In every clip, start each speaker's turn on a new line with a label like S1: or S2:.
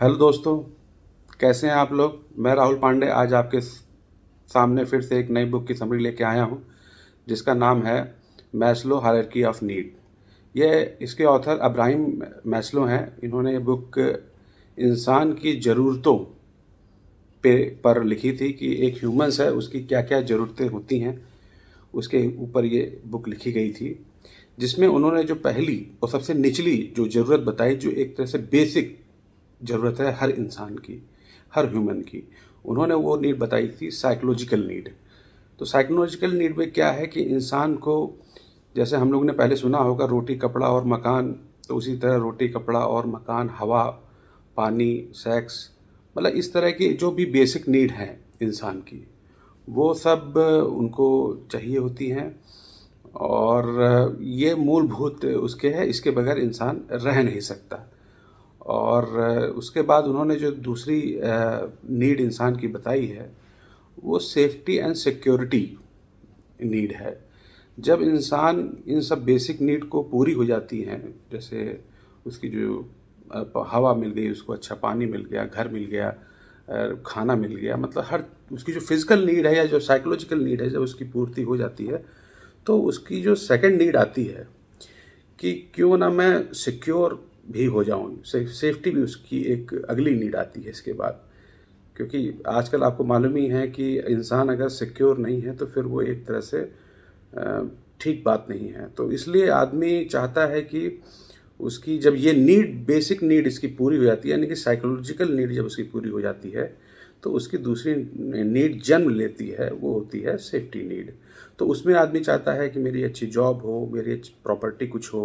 S1: hello दोस्तों कैसे हैं आप लोग मैं राहुल पांडे आज आपके सामने फिर से एक नई बुक की समरी लेके आया हूँ जिसका नाम है मैस्लो हायरकी ऑफ नीड ये इसके ऑथर अब्राहिम मैस्लो हैं इन्होंने ये बुक इंसान की ज़रूरतों पे पर लिखी थी कि एक ह्यूमंस है उसकी क्या क्या ज़रूरतें होती हैं उसके ऊपर ये बुक लिखी गई थी जिसमें उन्होंने जो पहली और सबसे निचली जो ज़रूरत बताई जो एक तरह से बेसिक ज़रूरत है हर इंसान की हर ह्यूमन की उन्होंने वो नीड बताई थी साइकोलॉजिकल नीड तो साइकोलॉजिकल नीड में क्या है कि इंसान को जैसे हम लोग ने पहले सुना होगा रोटी कपड़ा और मकान तो उसी तरह रोटी कपड़ा और मकान हवा पानी सेक्स मतलब इस तरह की जो भी बेसिक नीड हैं इंसान की वो सब उनको चाहिए होती हैं और ये मूलभूत उसके हैं इसके बगैर इंसान रह नहीं सकता और उसके बाद उन्होंने जो दूसरी नीड इंसान की बताई है वो सेफ्टी एंड सिक्योरिटी नीड है जब इंसान इन सब बेसिक नीड को पूरी हो जाती हैं जैसे उसकी जो हवा मिल गई उसको अच्छा पानी मिल गया घर मिल गया खाना मिल गया मतलब हर उसकी जो फिज़िकल नीड है या जो साइकोलॉजिकल नीड है जब उसकी पूर्ति हो जाती है तो उसकी जो सेकंड नीड आती है कि क्यों ना मैं सिक्योर भी हो जाऊँ सेफ्टी भी उसकी एक अगली नीड आती है इसके बाद क्योंकि आजकल आपको मालूम ही है कि इंसान अगर सिक्योर नहीं है तो फिर वो एक तरह से ठीक बात नहीं है तो इसलिए आदमी चाहता है कि उसकी जब ये नीड बेसिक नीड इसकी पूरी हो जाती है यानी कि साइकोलॉजिकल नीड जब उसकी पूरी हो जाती है तो उसकी दूसरी नीड जन्म लेती है वो होती है सेफ्टी नीड तो उसमें आदमी चाहता है कि मेरी अच्छी जॉब हो मेरी अच्छी प्रॉपर्टी कुछ हो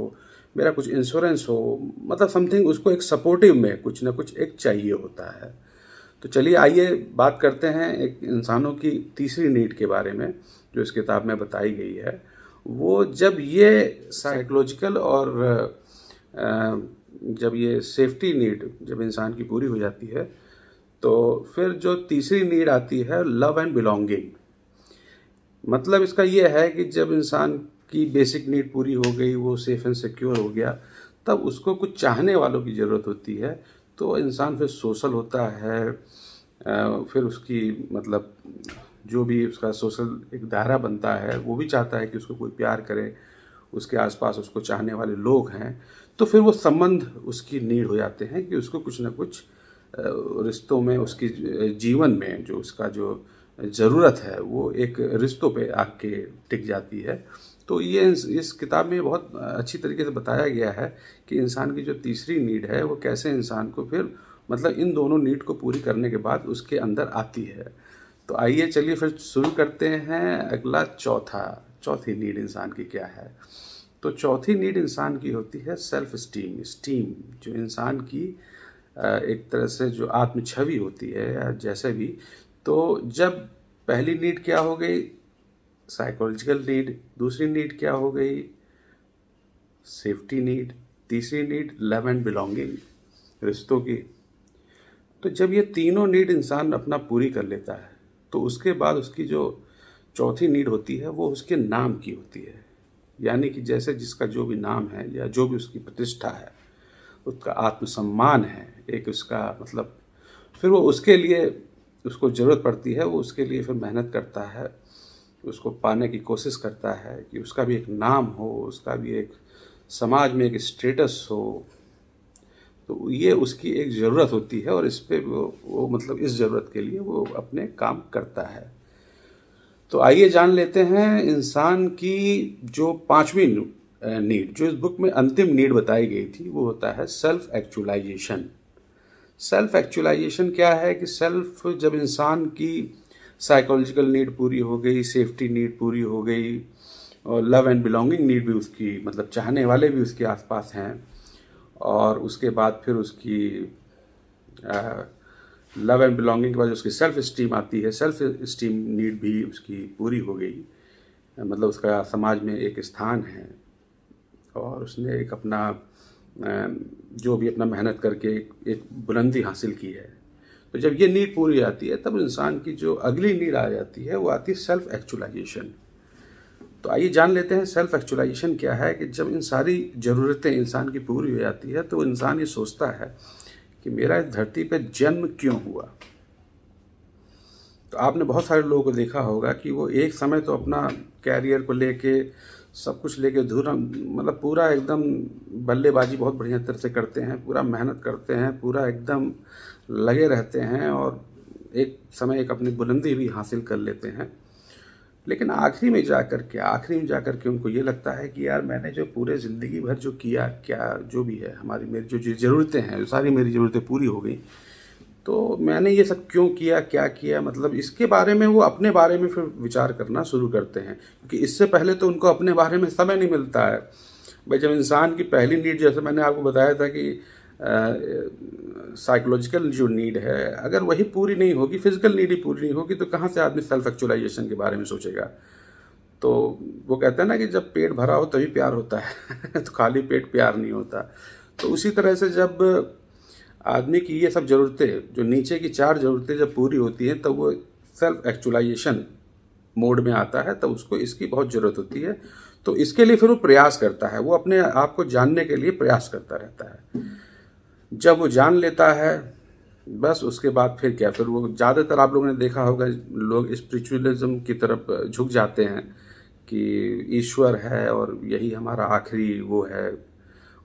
S1: मेरा कुछ इंश्योरेंस हो मतलब समथिंग उसको एक सपोर्टिव में कुछ ना कुछ एक चाहिए होता है तो चलिए आइए बात करते हैं एक इंसानों की तीसरी नीड के बारे में जो इस किताब में बताई गई है वो जब ये साइकोलॉजिकल और जब ये सेफ्टी नीड जब इंसान की पूरी हो जाती है तो फिर जो तीसरी नीड आती है लव एंड बिलोंगिंग मतलब इसका यह है कि जब इंसान की बेसिक नीड पूरी हो गई वो सेफ़ एंड सिक्योर हो गया तब उसको कुछ चाहने वालों की ज़रूरत होती है तो इंसान फिर सोशल होता है फिर उसकी मतलब जो भी उसका सोशल एक दायरा बनता है वो भी चाहता है कि उसको कोई प्यार करे उसके आसपास उसको चाहने वाले लोग हैं तो फिर वो संबंध उसकी नीड हो जाते हैं कि उसको कुछ ना कुछ रिश्तों में उसकी जीवन में जो उसका जो ज़रूरत है वो एक रिश्तों पे आके टिक जाती है तो ये इस किताब में बहुत अच्छी तरीके से बताया गया है कि इंसान की जो तीसरी नीड है वो कैसे इंसान को फिर मतलब इन दोनों नीड को पूरी करने के बाद उसके अंदर आती है तो आइए चलिए फिर शुरू करते हैं अगला चौथा चौथी नीड इंसान की क्या है तो चौथी नीड इंसान की होती है सेल्फ स्टीम स्टीम जो इंसान की एक तरह से जो आत्म छवि होती है या जैसे भी तो जब पहली नीड क्या हो गई साइकोलॉजिकल नीड दूसरी नीड क्या हो गई सेफ्टी नीड तीसरी नीड लव एंड बिलोंगिंग रिश्तों की तो जब ये तीनों नीड इंसान अपना पूरी कर लेता है तो उसके बाद उसकी जो चौथी नीड होती है वो उसके नाम की होती है यानी कि जैसे जिसका जो भी नाम है या जो भी उसकी प्रतिष्ठा है उसका आत्मसम्मान है एक उसका मतलब फिर वो उसके लिए उसको ज़रूरत पड़ती है वो उसके लिए फिर मेहनत करता है उसको पाने की कोशिश करता है कि उसका भी एक नाम हो उसका भी एक समाज में एक स्टेटस हो तो ये उसकी एक ज़रूरत होती है और इस पर वो, वो मतलब इस ज़रूरत के लिए वो अपने काम करता है तो आइए जान लेते हैं इंसान की जो पांचवी नीड जो इस बुक में अंतिम नीड बताई गई थी वो होता है सेल्फ एक्चुअलाइजेशन सेल्फ एक्चुअलाइजेशन क्या है कि सेल्फ जब इंसान की साइकोलॉजिकल नीड पूरी हो गई सेफ्टी नीड पूरी हो गई और लव एंड बिलोंगिंग नीड भी उसकी मतलब चाहने वाले भी उसके आसपास हैं और उसके बाद फिर उसकी लव एंड बिलोंगिंग के बाद उसकी सेल्फ इस्टीम आती है सेल्फ इस्टीम नीड भी उसकी पूरी हो गई मतलब उसका समाज में एक स्थान है और उसने एक अपना जो भी अपना मेहनत करके एक बुलंदी हासिल की है तो जब ये नीड पूरी हो जाती है तब इंसान की जो अगली नीड आ जाती है वो आती है सेल्फ एक्चुलाइजेशन तो आइए जान लेते हैं सेल्फ एक्चुलाइजेशन क्या है कि जब इन सारी ज़रूरतें इंसान की पूरी हो जाती है तो इंसान ये सोचता है कि मेरा इस धरती पर जन्म क्यों हुआ तो आपने बहुत सारे लोगों को देखा होगा कि वो एक समय तो अपना कैरियर को लेके सब कुछ लेके धूरा मतलब पूरा एकदम बल्लेबाजी बहुत बढ़िया तरह से करते हैं पूरा मेहनत करते हैं पूरा एकदम लगे रहते हैं और एक समय एक अपनी बुलंदी भी हासिल कर लेते हैं लेकिन आखिरी में जा कर के आखिरी में जा कर के उनको ये लगता है कि यार मैंने जो पूरे ज़िंदगी भर जो किया क्या जो भी है हमारी मेरी जो ज़रूरतें हैं सारी मेरी ज़रूरतें पूरी हो गई तो मैंने ये सब क्यों किया क्या किया मतलब इसके बारे में वो अपने बारे में फिर विचार करना शुरू करते हैं क्योंकि इससे पहले तो उनको अपने बारे में समय नहीं मिलता है भाई जब इंसान की पहली नीड जैसे मैंने आपको बताया था कि साइकोलॉजिकल जो नीड है अगर वही पूरी नहीं होगी फिजिकल नीड ही पूरी नहीं होगी तो कहाँ से आदमी सेल्फ एक्चुअलाइजेशन के बारे में सोचेगा तो वो कहते हैं ना कि जब पेट भरा हो तभी प्यार होता है तो खाली पेट प्यार नहीं होता तो उसी तरह से जब आदमी की ये सब ज़रूरतें जो नीचे की चार ज़रूरतें जब पूरी होती हैं तब तो वो सेल्फ एक्चुअलाइजेशन मोड में आता है तब तो उसको इसकी बहुत ज़रूरत होती है तो इसके लिए फिर वो प्रयास करता है वो अपने आप को जानने के लिए प्रयास करता रहता है जब वो जान लेता है बस उसके बाद फिर क्या फिर वो ज़्यादातर आप लोगों ने देखा होगा लोग स्पिरिचुअलिज्म की तरफ झुक जाते हैं कि ईश्वर है और यही हमारा आखिरी वो है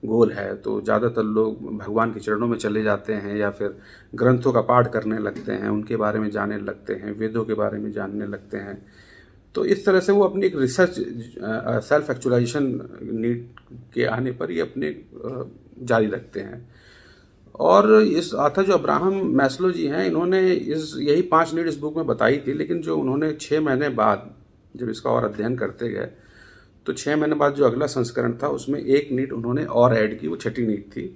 S1: गोल है तो ज़्यादातर लोग भगवान के चरणों में चले जाते हैं या फिर ग्रंथों का पाठ करने लगते हैं उनके बारे में जानने लगते हैं वेदों के बारे में जानने लगते हैं तो इस तरह से वो अपनी एक रिसर्च सेल्फ एक्चुअलाइजेशन नीड के आने पर ही अपने जारी रखते हैं और इस आथा जो अब्राहम मैस्लो जी हैं इन्होंने इस यही पांच नीड इस बुक में बताई थी लेकिन जो उन्होंने छः महीने बाद जब इसका और अध्ययन करते गए तो छः महीने बाद जो अगला संस्करण था उसमें एक नीड उन्होंने और ऐड की वो छठी नीड थी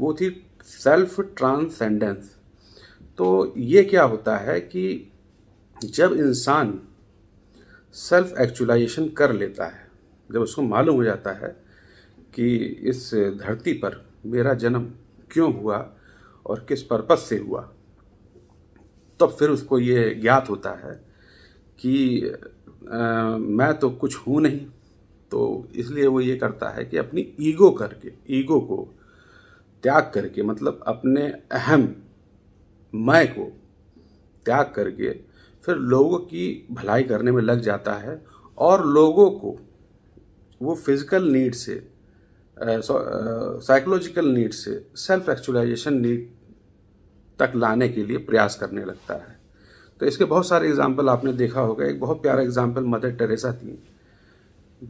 S1: वो थी सेल्फ ट्रांसेंडेंस तो ये क्या होता है कि जब इंसान सेल्फ एक्चुलाइजेशन कर लेता है जब उसको मालूम हो जाता है कि इस धरती पर मेरा जन्म क्यों हुआ और किस पर्पज से हुआ तब तो फिर उसको ये ज्ञात होता है कि आ, मैं तो कुछ हूँ नहीं तो इसलिए वो ये करता है कि अपनी ईगो करके ईगो को त्याग करके मतलब अपने अहम मैं को त्याग करके फिर लोगों की भलाई करने में लग जाता है और लोगों को वो फिज़िकल नीड से साइकोलॉजिकल नीड से सेल्फ एक्चुअलाइजेशन नीड तक लाने के लिए प्रयास करने लगता है तो इसके बहुत सारे एग्जाम्पल आपने देखा होगा एक बहुत प्यारा एग्जाम्पल मदर टेरेसा थी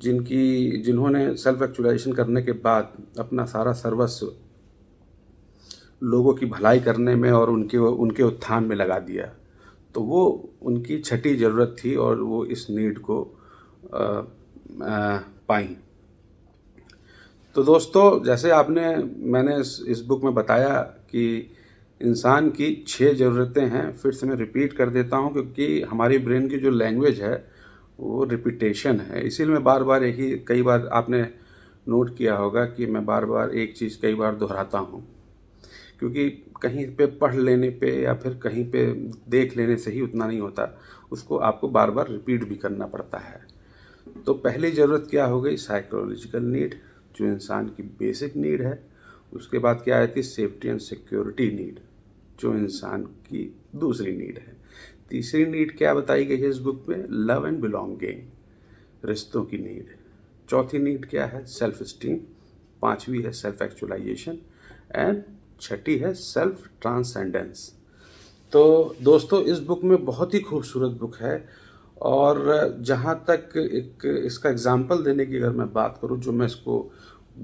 S1: जिनकी जिन्होंने सेल्फ एक्चुअलाइजेशन करने के बाद अपना सारा सर्वस्व लोगों की भलाई करने में और उनके उनके उत्थान में लगा दिया तो वो उनकी छठी ज़रूरत थी और वो इस नीड को पाई तो दोस्तों जैसे आपने मैंने इस, बुक में बताया कि इंसान की छः ज़रूरतें हैं फिर से मैं रिपीट कर देता हूँ क्योंकि हमारी ब्रेन की जो लैंग्वेज है वो रिपीटेशन है इसीलिए मैं बार बार यही कई बार आपने नोट किया होगा कि मैं बार बार एक चीज़ कई बार दोहराता हूँ क्योंकि कहीं पे पढ़ लेने पे या फिर कहीं पे देख लेने से ही उतना नहीं होता उसको आपको बार बार रिपीट भी करना पड़ता है तो पहली ज़रूरत क्या हो गई साइकोलॉजिकल नीड जो इंसान की बेसिक नीड है उसके बाद क्या आती है सेफ्टी एंड सिक्योरिटी नीड जो इंसान की दूसरी नीड है तीसरी नीड क्या बताई गई है इस बुक में लव एंड बिलोंगिंग रिश्तों की नीड चौथी नीड क्या है सेल्फ स्टीम पांचवी है सेल्फ एक्चुअलाइजेशन एंड छठी है सेल्फ ट्रांसेंडेंस तो दोस्तों इस बुक में बहुत ही खूबसूरत बुक है और जहाँ तक एक इसका एग्ज़ाम्पल देने की अगर मैं बात करूँ जो मैं इसको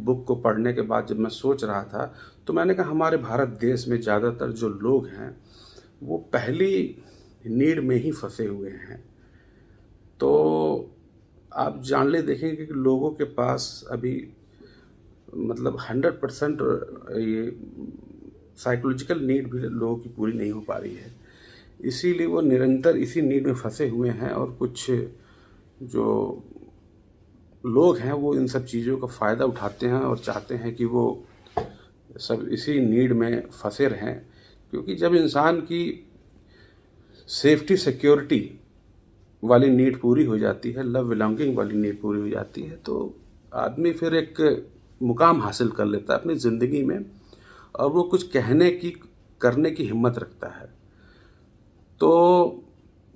S1: बुक को पढ़ने के बाद जब मैं सोच रहा था तो मैंने कहा हमारे भारत देश में ज़्यादातर जो लोग हैं वो पहली नीड में ही फंसे हुए हैं तो आप जान ले देखेंगे कि लोगों के पास अभी मतलब हंड्रेड परसेंट ये साइकोलॉजिकल नीड भी लोगों की पूरी नहीं हो पा रही है इसीलिए वो निरंतर इसी नीड में फंसे हुए हैं और कुछ जो लोग हैं वो इन सब चीज़ों का फ़ायदा उठाते हैं और चाहते हैं कि वो सब इसी नीड में फंसे रहें क्योंकि जब इंसान की सेफ्टी सिक्योरिटी वाली नीड पूरी हो जाती है लव बिलोंगिंग वाली नीड पूरी हो जाती है तो आदमी फिर एक मुकाम हासिल कर लेता है अपनी ज़िंदगी में और वो कुछ कहने की करने की हिम्मत रखता है तो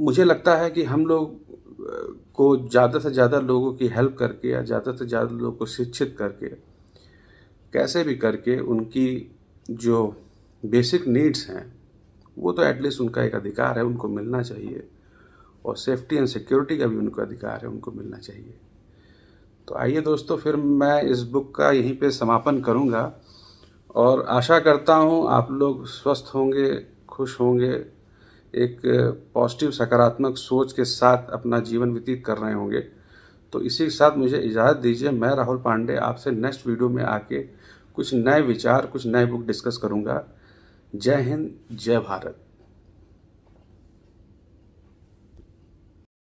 S1: मुझे लगता है कि हम लोग को ज़्यादा से ज़्यादा लोगों की हेल्प करके या ज़्यादा से ज़्यादा लोगों को शिक्षित करके कैसे भी करके उनकी जो बेसिक नीड्स हैं वो तो एटलीस्ट उनका एक अधिकार है उनको मिलना चाहिए और सेफ्टी एंड सिक्योरिटी का भी उनको अधिकार है उनको मिलना चाहिए तो आइए दोस्तों फिर मैं इस बुक का यहीं पे समापन करूँगा और आशा करता हूँ आप लोग स्वस्थ होंगे खुश होंगे एक पॉजिटिव सकारात्मक सोच के साथ अपना जीवन व्यतीत कर रहे होंगे तो इसी के साथ मुझे इजाज़त दीजिए मैं राहुल पांडे आपसे नेक्स्ट वीडियो में आके कुछ नए विचार कुछ नए बुक डिस्कस करूँगा जय हिंद जय भारत